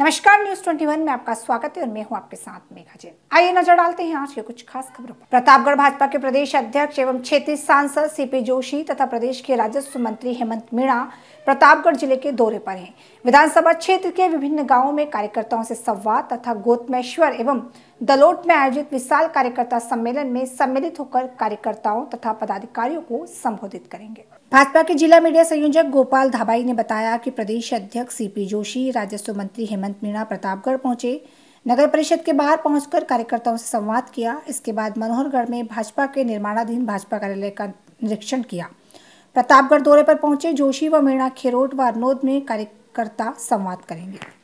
नमस्कार न्यूज 21 में आपका स्वागत है और मैं हूं आपके साथ मेघा जैन आइए नजर डालते हैं आज के कुछ खास खबरों पर प्रतापगढ़ भाजपा के प्रदेश अध्यक्ष एवं क्षेत्रीय सांसद सीपी जोशी तथा प्रदेश के राजस्व मंत्री हेमंत मीणा प्रतापगढ़ जिले के दौरे पर हैं विधानसभा क्षेत्र के विभिन्न गाँवों में कार्यकर्ताओं से संवाद तथा गोतमेश्वर एवं दलोट में आयोजित विशाल कार्यकर्ता सम्मेलन में सम्मिलित होकर कार्यकर्ताओं तथा पदाधिकारियों को संबोधित करेंगे भाजपा के जिला मीडिया संयोजक गोपाल धाबाई ने बताया कि प्रदेश अध्यक्ष सीपी जोशी राजस्व मंत्री हेमंत हेमंत मीणा प्रतापगढ़ पहुंचे नगर परिषद के बाहर पहुंचकर कार्यकर्ताओं से संवाद किया इसके बाद मनोहरगढ़ में भाजपा के निर्माणाधीन भाजपा कार्यालय का निरीक्षण किया प्रतापगढ़ दौरे पर पहुंचे जोशी व मीणा खेरोट व अरनोद में कार्यकर्ता संवाद करेंगे